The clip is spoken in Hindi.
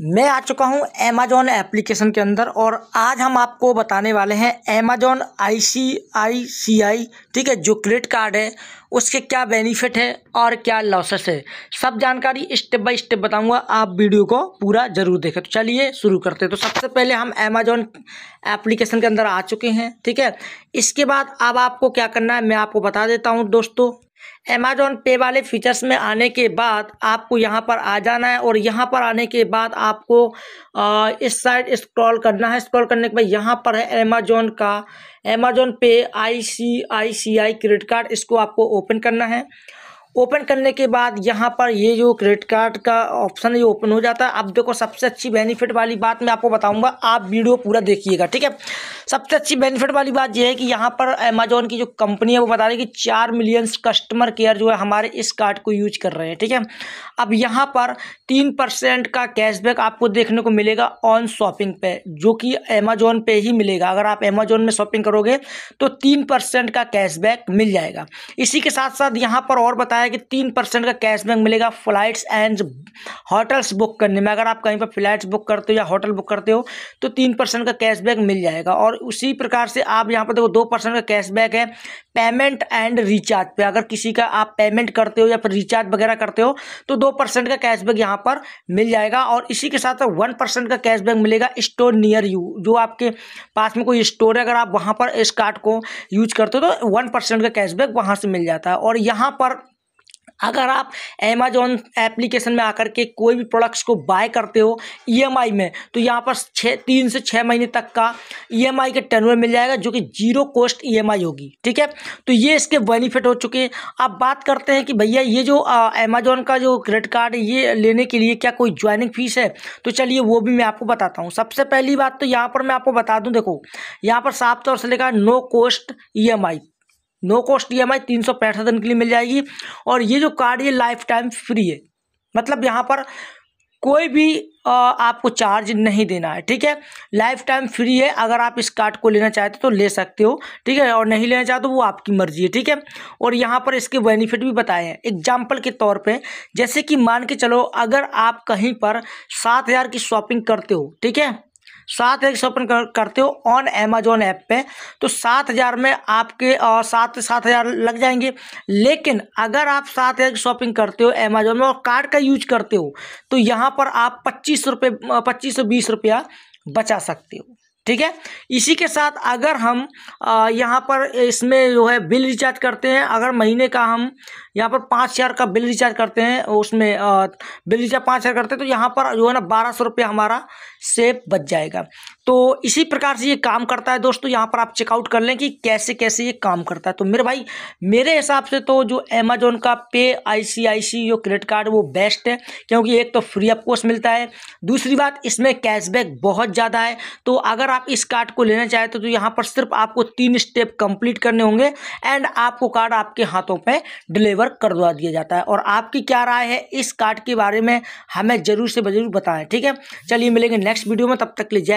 मैं आ चुका हूं अमेजोन एप्लीकेशन के अंदर और आज हम आपको बताने वाले हैं अमेजोन आईसीआईसीआई ठीक है जो क्रेडिट कार्ड है उसके क्या बेनिफिट है और क्या लॉसेस है सब जानकारी स्टेप बाय स्टेप बताऊंगा आप वीडियो को पूरा जरूर देखें तो चलिए शुरू करते हैं तो सबसे पहले हम अमेजोन एप्लीकेशन के अंदर आ चुके हैं ठीक है इसके बाद अब आपको क्या करना है मैं आपको बता देता हूँ दोस्तों अमेजॉन पे वाले फीचर्स में आने के बाद आपको यहाँ पर आ जाना है और यहाँ पर आने के बाद आपको इस साइड स्क्रॉल करना है स्क्रॉल करने के बाद यहाँ पर है अमेजॉन का अमेजॉन पे आई सी आई सी आई क्रेडिट कार्ड इसको आपको ओपन करना है ओपन करने के बाद यहाँ पर ये जो क्रेडिट कार्ड का ऑप्शन है ये ओपन हो जाता है अब देखो सबसे अच्छी बेनिफिट वाली बात मैं आपको बताऊंगा आप वीडियो पूरा देखिएगा ठीक है सबसे अच्छी बेनिफिट वाली बात यह है कि यहाँ पर अमेजोन की जो कंपनी है वो बता रही है कि चार मिलियंस कस्टमर केयर जो है हमारे इस कार्ड को यूज कर रहे हैं ठीक है अब यहाँ पर तीन परसेंट का कैशबैक आपको देखने को मिलेगा ऑन शॉपिंग पे जो कि अमेजोन पे ही मिलेगा अगर आप अमेजोन में शॉपिंग करोगे तो तीन परसेंट का कैशबैक मिल जाएगा इसी के साथ साथ यहाँ पर और बताया बताया कि तीन परसेंट का कैशबैक मिलेगा फ्लाइट्स एंड होटल्स बुक करने में अगर आप कहीं पर फ्लाइट्स बुक करते हो या होटल बुक करते हो तो तीन परसेंट का कैशबैक मिल जाएगा और उसी प्रकार से आप यहाँ पर देखो दो परसेंट का कैशबैक है पेमेंट एंड रिचार्ज पे अगर किसी का आप पेमेंट करते हो या फिर रिचार्ज वगैरह करते हो तो दो परसेंट का कैशबैक यहाँ पर मिल जाएगा और इसी के साथ वन परसेंट का कैशबैक मिलेगा स्टोर नियर यू जो आपके पास में कोई स्टोर है अगर आप वहाँ पर इस कार्ड को यूज करते हो तो वन परसेंट का कैशबैक वहाँ से मिल जाता है और यहाँ पर अगर आप एमेजॉन एप्लीकेशन में आकर के कोई भी प्रोडक्ट्स को बाय करते हो ईएमआई e में तो यहाँ पर छः तीन से छः महीने तक का ईएमआई का टर्नवर मिल जाएगा जो कि जीरो कॉस्ट ईएमआई होगी ठीक है तो ये इसके बेनिफिट हो चुके हैं अब बात करते हैं कि भैया ये जो अमेजोन का जो क्रेडिट कार्ड ये लेने के लिए क्या कोई ज्वाइनिंग फीस है तो चलिए वो भी मैं आपको बताता हूँ सबसे पहली बात तो यहाँ पर मैं आपको बता दूँ देखो यहाँ पर साफ तौर से लिखा no cost E no cost E M I तीन सौ पैंसठ दिन के लिए मिल जाएगी और ये जो कार्ड ये लाइफ टाइम फ्री है मतलब यहाँ पर कोई भी आपको चार्ज नहीं देना है ठीक है लाइफ टाइम फ्री है अगर आप इस कार्ड को लेना चाहते तो ले सकते हो ठीक है और नहीं लेना चाहते तो वो आपकी मर्जी है ठीक है और यहाँ पर इसके बेनिफिट भी बताए हैं एग्जाम्पल के तौर पे जैसे कि मान के चलो अगर आप कहीं पर सात हज़ार की शॉपिंग करते हो ठीक है सात हज़ार शॉपिंग कर, करते हो ऑन अमेजोन ऐप पे तो सात हज़ार में आपके और सात सात हज़ार लग जाएंगे लेकिन अगर आप सात हज़ार की शॉपिंग करते हो अमेजोन में और कार्ड का यूज करते हो तो यहाँ पर आप पच्चीस रुपये पच्चीस सौ बीस रुपया बचा सकते हो ठीक है इसी के साथ अगर हम यहाँ पर इसमें जो है बिल रिचार्ज करते हैं अगर महीने का हम यहाँ पर पाँच हज़ार का बिल रिचार्ज करते हैं उसमें बिल रिचार्ज पाँच हज़ार करते हैं तो यहाँ पर जो है ना बारह सौ रुपये हमारा सेफ बच जाएगा तो इसी प्रकार से ये काम करता है दोस्तों यहाँ पर आप चेकआउट कर लें कि कैसे कैसे ये काम करता है तो मेरे भाई मेरे हिसाब से तो जो अमेजोन का पे आई सी आई सी जो क्रेडिट कार्ड वो बेस्ट है क्योंकि एक तो फ्री ऑफ कोर्स मिलता है दूसरी बात इसमें कैशबैक बहुत ज़्यादा है तो अगर आप इस कार्ड को लेना चाहते हो तो यहाँ पर सिर्फ आपको तीन स्टेप कम्प्लीट करने होंगे एंड आपको कार्ड आपके हाथों पर डिलीवर करवा दिया जाता है और आपकी क्या राय है इस कार्ड के बारे में हमें ज़रूर से ज़रूर बताएँ ठीक है चलिए मिलेंगे नेक्स्ट वीडियो में तब तक ले जाए